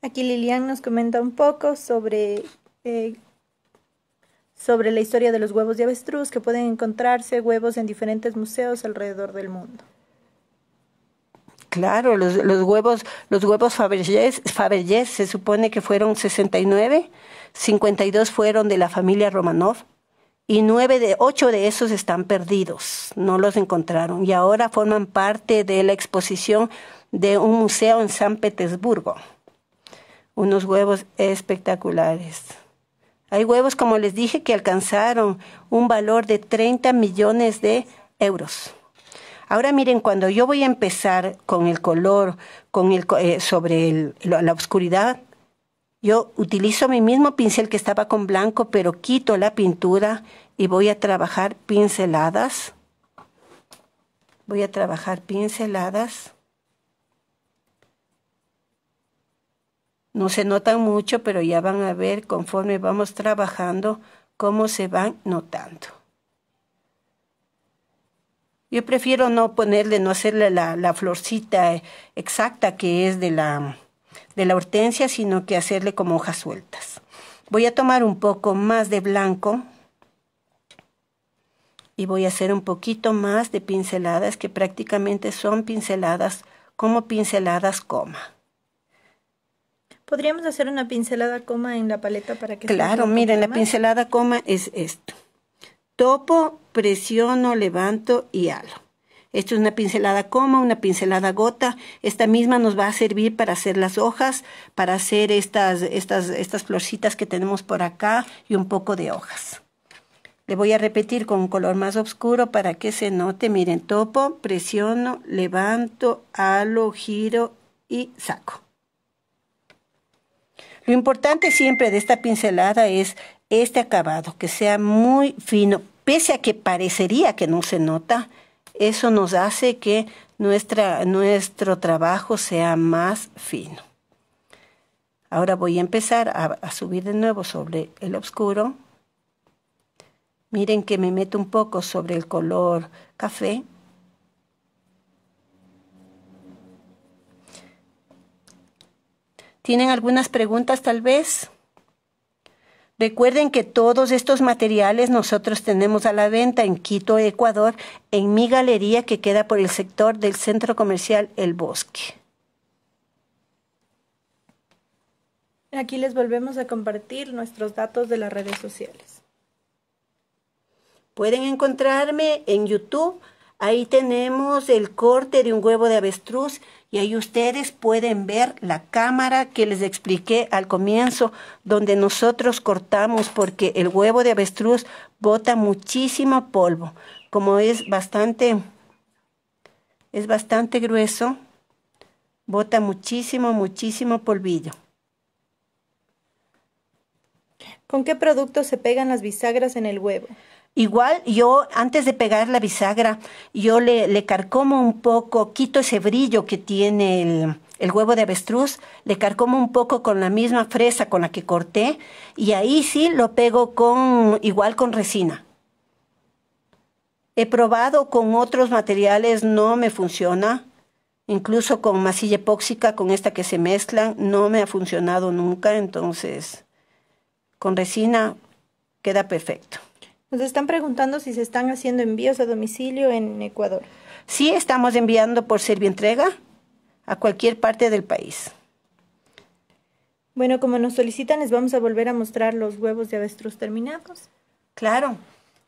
B: Aquí Lilian nos comenta un poco sobre eh, sobre la historia de los huevos de avestruz que pueden encontrarse huevos en diferentes museos alrededor del mundo.
A: Claro, los, huevos, los huevos Fabergé, se supone que fueron 69, 52 fueron de la familia Romanov y nueve de ocho de esos están perdidos, no los encontraron y ahora forman parte de la exposición de un museo en San Petersburgo. Unos huevos espectaculares. Hay huevos, como les dije, que alcanzaron un valor de 30 millones de euros. Ahora miren, cuando yo voy a empezar con el color, eh, sobre la oscuridad, yo utilizo mi mismo pincel que estaba con blanco, pero quito la pintura y voy a trabajar pinceladas. Voy a trabajar pinceladas. No se notan mucho, pero ya van a ver conforme vamos trabajando cómo se van notando. Yo prefiero no ponerle, no hacerle la, florcita exacta que es de la, de la hortensia, sino que hacerle como hojas sueltas. Voy a tomar un poco más de blanco y voy a hacer un poquito más de pinceladas que prácticamente son pinceladas como pinceladas coma.
B: ¿Podríamos hacer una pincelada coma en la paleta para que Claro, miren,
A: la pincelada coma es esto. Topo, presiono, levanto y halo. Esto es una pincelada coma, una pincelada gota. Esta misma nos va a servir para hacer las hojas, para hacer estas, estas, estas florcitas que tenemos por acá y un poco de hojas. Le voy a repetir con un color más oscuro para que se note. Miren, topo, presiono, levanto, halo, giro y saco. Lo importante siempre de esta pincelada es este acabado, que sea muy fino, pese a que parecería que no se nota, eso nos hace que nuestra, nuestro trabajo sea más fino. Ahora voy a empezar a, a subir de nuevo sobre el oscuro. Miren que me meto un poco sobre el color café ¿Tienen algunas preguntas tal vez? Recuerden que todos estos materiales nosotros tenemos a la venta en Quito, Ecuador, en mi galería que queda por el sector del Centro Comercial El Bosque.
B: Aquí les volvemos a compartir nuestros datos de las redes sociales.
A: Pueden encontrarme en YouTube. Ahí tenemos el corte de un huevo de avestruz y ahí ustedes pueden ver la cámara que les expliqué al comienzo, donde nosotros cortamos porque el huevo de avestruz bota muchísimo polvo. Como es bastante, es bastante grueso, bota muchísimo, muchísimo polvillo. ¿Con qué producto se pegan las bisagras en el huevo? Igual yo, antes de pegar la bisagra, yo le, carcomo un poco, quito ese brillo que tiene el, el huevo de avestruz, le carcomo un poco con la misma fresa con la que corté y ahí sí lo pego con igual con resina. He probado con otros materiales, no me funciona. Incluso con masilla epóxica, con esta que se mezclan, no me ha funcionado nunca. Entonces, con resina queda perfecto.
B: Nos están preguntando si se están haciendo envíos a domicilio en Ecuador. Sí, estamos enviando por entrega a cualquier parte del país. Bueno, como nos solicitan, les vamos a volver a mostrar los huevos de avestruz terminados. Claro.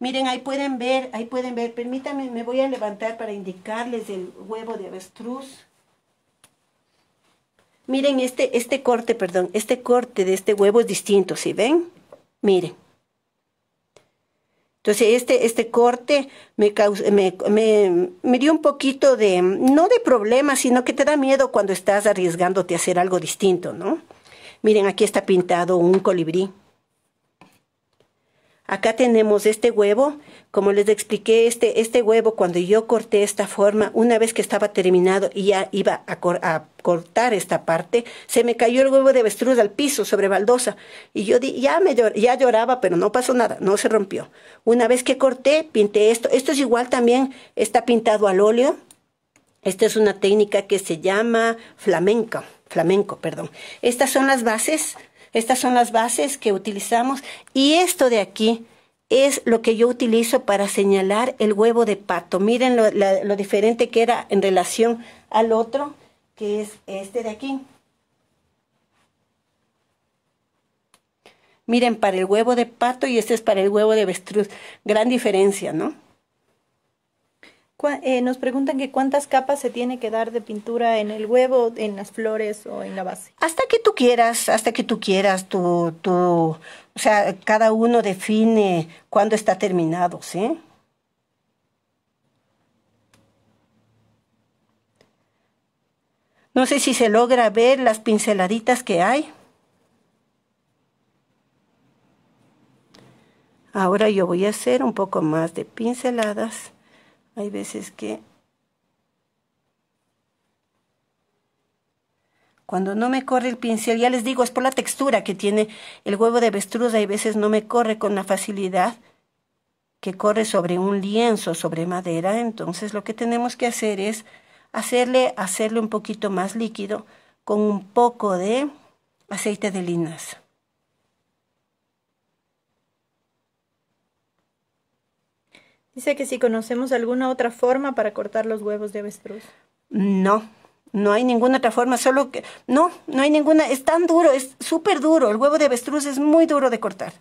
B: Miren, ahí
A: pueden ver, ahí pueden ver. Permítanme, me voy a levantar para indicarles el huevo de avestruz. Miren, este, este corte, perdón, este corte de este huevo es distinto, ¿sí ven? Miren. Entonces, este, este corte me, me, me, dio un poquito de, no de problema, sino que te da miedo cuando estás arriesgándote a hacer algo distinto, ¿no? Miren, aquí está pintado un colibrí. Acá tenemos este huevo, como les expliqué, este, este huevo cuando yo corté esta forma, una vez que estaba terminado y ya iba a, cortar esta parte, se me cayó el huevo de avestruz al piso sobre baldosa y yo ya, ya lloraba, pero no pasó nada, no se rompió. Una vez que corté, pinté esto. Esto es igual también, está pintado al óleo. Esta es una técnica que se llama flamenco, flamenco, perdón. Estas son las bases estas son las bases que utilizamos y esto de aquí es lo que yo utilizo para señalar el huevo de pato. Miren lo, diferente que era en relación al otro, que es este de aquí. Miren, para el huevo de pato y este es para el huevo de avestruz. Gran diferencia, ¿no?
B: Eh, nos preguntan que cuántas capas se tiene que dar de pintura en el huevo, en las flores o en la base.
A: Hasta que tú quieras, hasta que tú quieras, tú, o sea, cada uno define cuándo está terminado, ¿sí? No sé si se logra ver las pinceladitas que hay. Ahora yo voy a hacer un poco más de pinceladas. Hay veces que cuando no me corre el pincel, ya les digo, es por la textura que tiene el huevo de avestruz, hay veces no me corre con la facilidad que corre sobre un lienzo, sobre madera, entonces lo que tenemos que hacer es hacerle, hacerle un poquito más líquido con un poco de aceite de linaza.
B: Dice que si conocemos alguna otra forma para cortar los huevos de avestruz.
A: No, no hay ninguna otra forma, solo que... No, no hay ninguna. Es tan duro, es súper duro. El huevo
B: de avestruz es muy duro de cortar.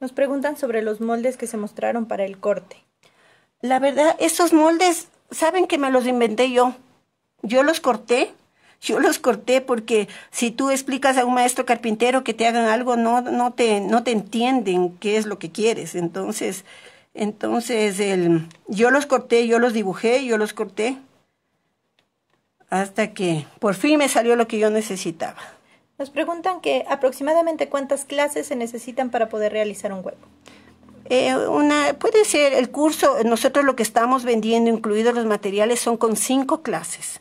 B: Nos preguntan sobre los moldes que se mostraron para el corte. La verdad, esos moldes,
A: saben que me los inventé yo. Yo los corté yo los corté porque si tú explicas a un maestro carpintero que te hagan algo, no, no, te, no te entienden qué es lo que quieres. Entonces, entonces el, yo los corté, yo los dibujé, yo los corté, hasta que por fin me salió lo que yo necesitaba.
B: Nos preguntan que aproximadamente cuántas clases se necesitan para poder realizar un huevo.
A: Eh, una, puede ser el curso, nosotros lo que estamos vendiendo, incluidos los materiales, son con cinco clases.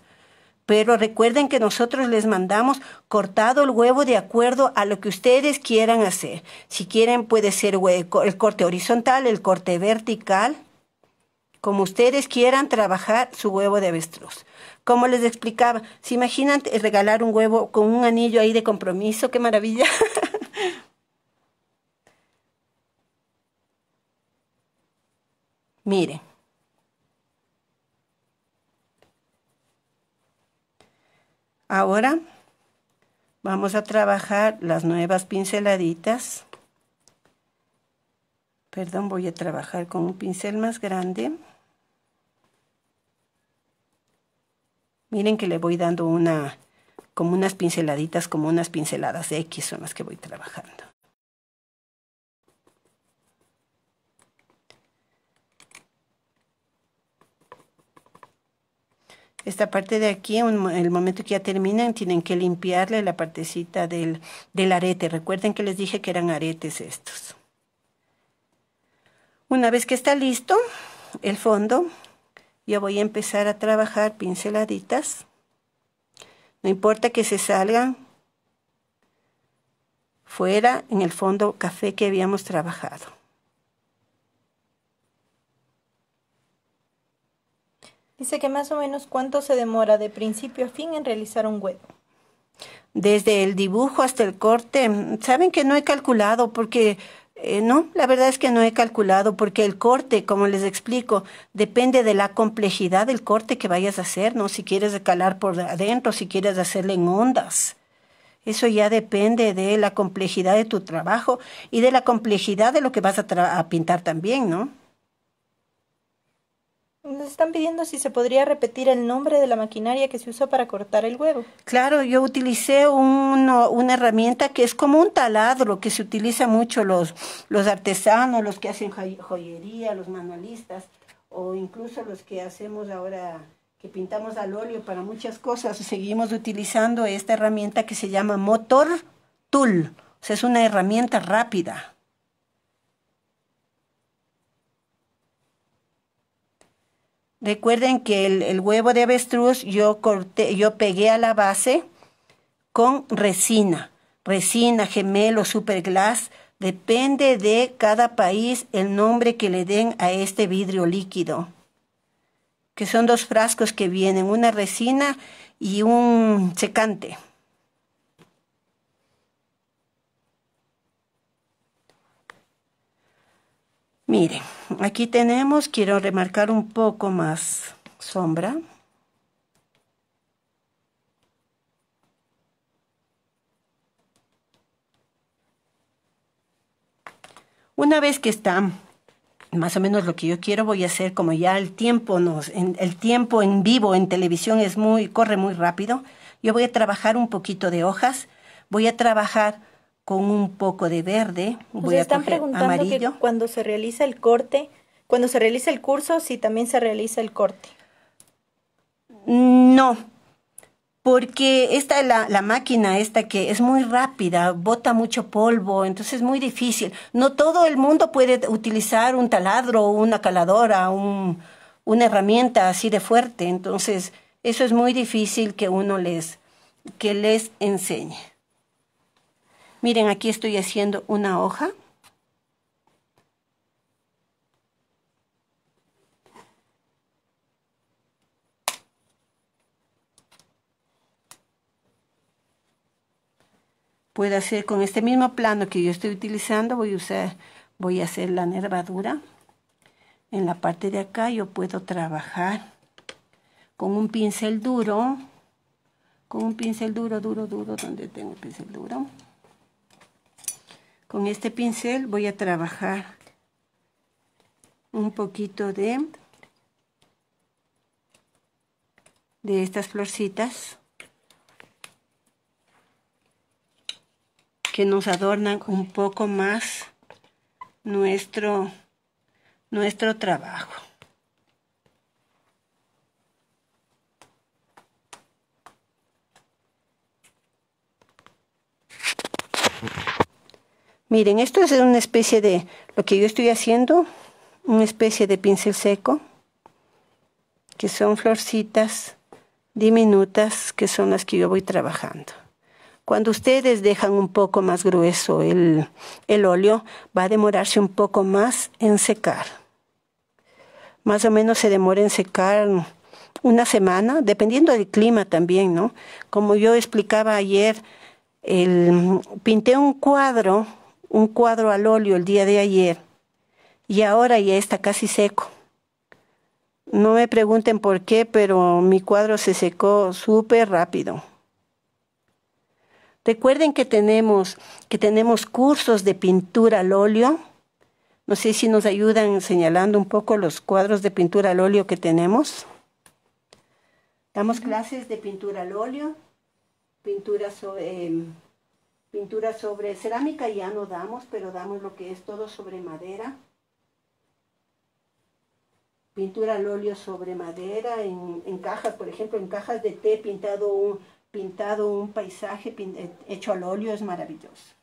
A: Pero recuerden que nosotros les mandamos cortado el huevo de acuerdo a lo que ustedes quieran hacer. Si quieren puede ser el corte horizontal, el corte vertical, como ustedes quieran trabajar su huevo de avestruz. Como les explicaba, se imaginan regalar un huevo con un anillo ahí de compromiso, qué maravilla. *laughs* Miren. Ahora vamos a trabajar las nuevas pinceladitas. Perdón, voy a trabajar con un pincel más grande. Miren que le voy dando una, como unas pinceladitas, como unas pinceladas X son las que voy trabajando. Esta parte de aquí, en el momento que ya terminan, tienen que limpiarle la partecita del, arete. Recuerden que les dije que eran aretes estos. Una vez que está listo el fondo, yo voy a empezar a trabajar pinceladitas. No importa que se salgan fuera en el fondo café que habíamos trabajado.
B: Dice que más o menos cuánto se demora de principio a fin en realizar un huevo?
A: Desde el dibujo hasta el corte, saben que no he calculado porque eh, no, la verdad es que no he calculado porque el corte, como les explico, depende de la complejidad del corte que vayas a hacer, ¿no? Si quieres calar por adentro, si quieres hacerle en ondas. Eso ya depende de la complejidad de tu trabajo y de la complejidad de lo que vas a pintar también, ¿no?
B: Nos están pidiendo si se podría repetir el nombre de la maquinaria que se usó para cortar el huevo. Claro, yo utilicé
A: una herramienta que es como un taladro que se utiliza mucho los, los artesanos, los que hacen joyería, los manualistas o incluso los que hacemos ahora que pintamos al óleo para muchas cosas. Seguimos utilizando esta herramienta que se llama motor tool. O sea, es una herramienta rápida. Recuerden que el, huevo de avestruz yo corté, yo pegué a la base con resina, resina, gemelo, superglass, depende de cada país el nombre que le den a este vidrio líquido. Que son dos frascos que vienen, una resina y un secante. Mire, aquí tenemos, quiero remarcar un poco más sombra. Una vez que está más o menos lo que yo quiero, voy a hacer como ya el tiempo nos, en, el tiempo en vivo en televisión es muy corre muy rápido. Yo voy a trabajar un poquito de hojas, voy a trabajar con un poco de verde. Pues voy están preguntando
B: cuando se realiza el corte, cuando se realiza el curso, si también se realiza el corte.
A: No, porque esta la, la máquina esta que es muy rápida, bota mucho polvo, entonces es muy difícil. No todo el mundo puede utilizar un taladro, una caladora, una herramienta así de fuerte, entonces eso es muy difícil que uno les que les enseñe. Miren, aquí estoy haciendo una hoja. Puedo hacer con este mismo plano que yo estoy utilizando, voy a voy a hacer la nervadura. En la parte de acá yo puedo trabajar con un pincel duro, con un pincel duro, duro, duro, donde tengo el pincel duro. Con este pincel voy a trabajar un poquito de, de estas florcitas que nos adornan un poco más nuestro, nuestro trabajo. Miren, esto es una especie de, lo que yo estoy haciendo, una especie de pincel seco, que son florcitas diminutas, que son las que yo voy trabajando. Cuando ustedes dejan un poco más grueso el, óleo, va a demorarse un poco más en secar. Más o menos se demora en secar una semana, dependiendo del clima también, ¿no? Como yo explicaba ayer, pinté un cuadro un cuadro al óleo el día de ayer y ahora ya está casi seco. No me pregunten por qué, pero mi cuadro se secó súper rápido. Recuerden que tenemos, que tenemos cursos de pintura al óleo. No sé si nos ayudan señalando un poco los cuadros de pintura al óleo que tenemos. Damos clases de pintura al óleo, pintura em, Pintura sobre cerámica ya no damos, pero damos lo que es todo sobre madera. Pintura al óleo sobre madera, en, cajas, por ejemplo, en cajas de té pintado un, paisaje eh, hecho al óleo, es maravilloso.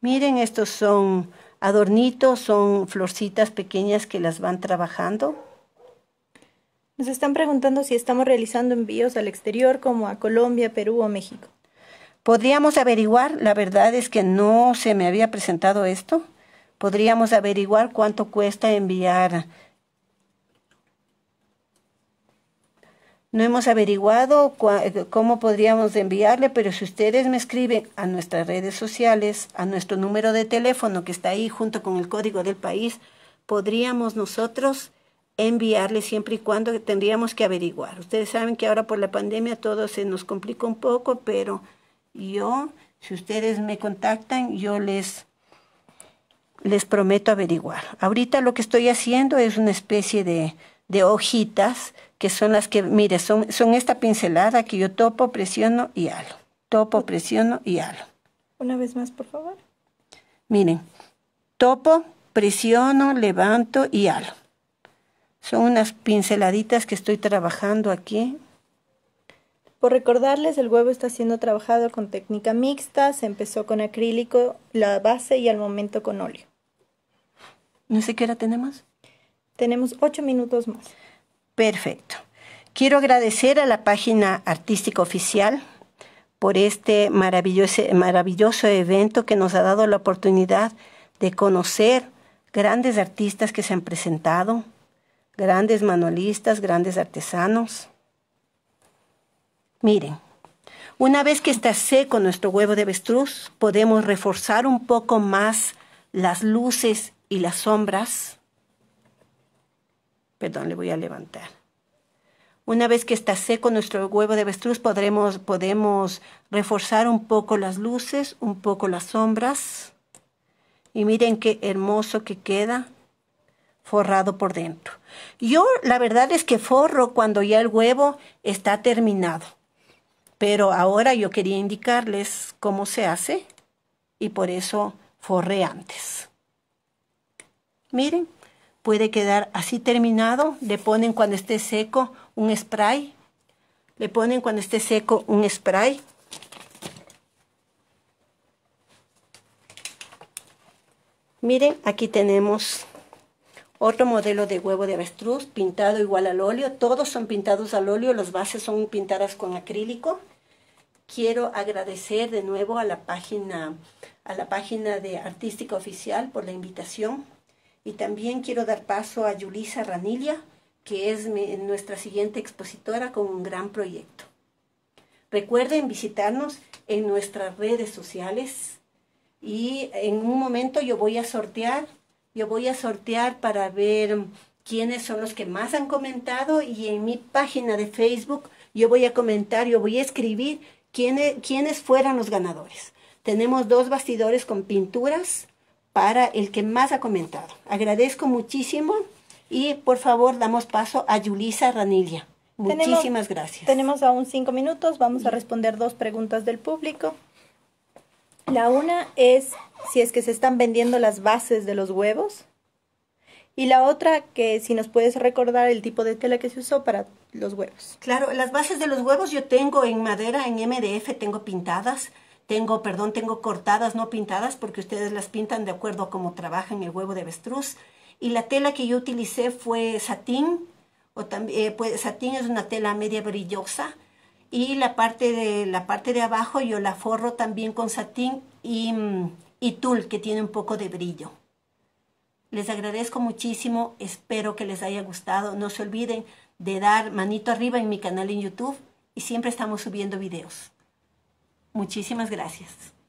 A: Miren, estos son adornitos, son florcitas pequeñas que las van trabajando.
B: Nos están preguntando si estamos realizando envíos al exterior como a Colombia, Perú o México.
A: Podríamos averiguar, la verdad es que no se me había presentado esto. Podríamos averiguar cuánto cuesta enviar. No hemos averiguado eh, cómo podríamos enviarle, pero si ustedes me escriben a nuestras redes sociales, a nuestro número de teléfono que está ahí junto con el código del país, podríamos nosotros enviarle siempre y cuando tendríamos que averiguar. Ustedes saben que ahora por la pandemia todo se nos complica un poco, pero yo, si ustedes me contactan, yo les, les prometo averiguar. Ahorita lo que estoy haciendo es una especie de, de hojitas que son las que, mire, son, son esta pincelada que yo topo, presiono y halo. Topo, presiono y halo.
B: Una vez más, por favor.
A: Miren, topo, presiono, levanto y halo. Son unas pinceladitas que estoy trabajando aquí.
B: Por recordarles, el huevo está siendo trabajado con técnica mixta. Se empezó con acrílico, la base y al momento con óleo. ¿No sé qué hora tenemos? Tenemos ocho minutos más.
A: Perfecto. Quiero agradecer a la página artística oficial por este maravilloso, maravilloso evento que nos ha dado la oportunidad de conocer grandes artistas que se han presentado, grandes manualistas, grandes artesanos. Miren, una vez que está seco nuestro huevo de avestruz, podemos reforzar un poco más las luces y las sombras. Perdón, le voy a levantar. Una vez que está seco nuestro huevo de avestruz, podremos, podemos reforzar un poco las luces, un poco las sombras. Y miren qué hermoso que queda forrado por dentro. Yo la verdad es que forro cuando ya el huevo está terminado. Pero ahora yo quería indicarles cómo se hace y por eso forré antes. Miren, puede quedar así terminado. Le ponen cuando esté seco un spray. Le ponen cuando esté seco un spray. Miren, aquí tenemos otro modelo de huevo de avestruz pintado igual al óleo, todos son pintados al óleo, las bases son pintadas con acrílico. Quiero agradecer de nuevo a la página, a la página de Artística Oficial por la invitación y también quiero dar paso a Yulisa Ranilla, que es nuestra siguiente expositora con un gran proyecto. Recuerden visitarnos en nuestras redes sociales y en un momento yo voy a sortear yo voy a sortear para ver quiénes son los que más han comentado y en mi página de Facebook yo voy a comentar, yo voy a escribir quiénes, fueran los ganadores. Tenemos dos bastidores con pinturas para el que más ha comentado. Agradezco muchísimo y por favor
B: damos paso a Yulisa Ranilla. Muchísimas gracias. Tenemos aún cinco minutos, vamos a responder dos preguntas del público. La una es, si es que se están vendiendo las bases de los huevos. Y la otra, que si nos puedes recordar el tipo de tela que se usó para los huevos.
A: Claro, las bases de los huevos yo tengo en madera, en MDF, tengo pintadas, tengo, perdón, tengo cortadas, no pintadas, porque ustedes las pintan de acuerdo a cómo trabajan el huevo de avestruz. Y la tela que yo utilicé fue satín, o también, eh, pues, satín es una tela media brillosa, y la parte de, la parte de abajo yo la forro también con satín y mm, y tul que tiene un poco de brillo. Les agradezco muchísimo, espero que les haya gustado. No se olviden de dar manito arriba en mi canal en YouTube y siempre estamos subiendo videos. Muchísimas gracias.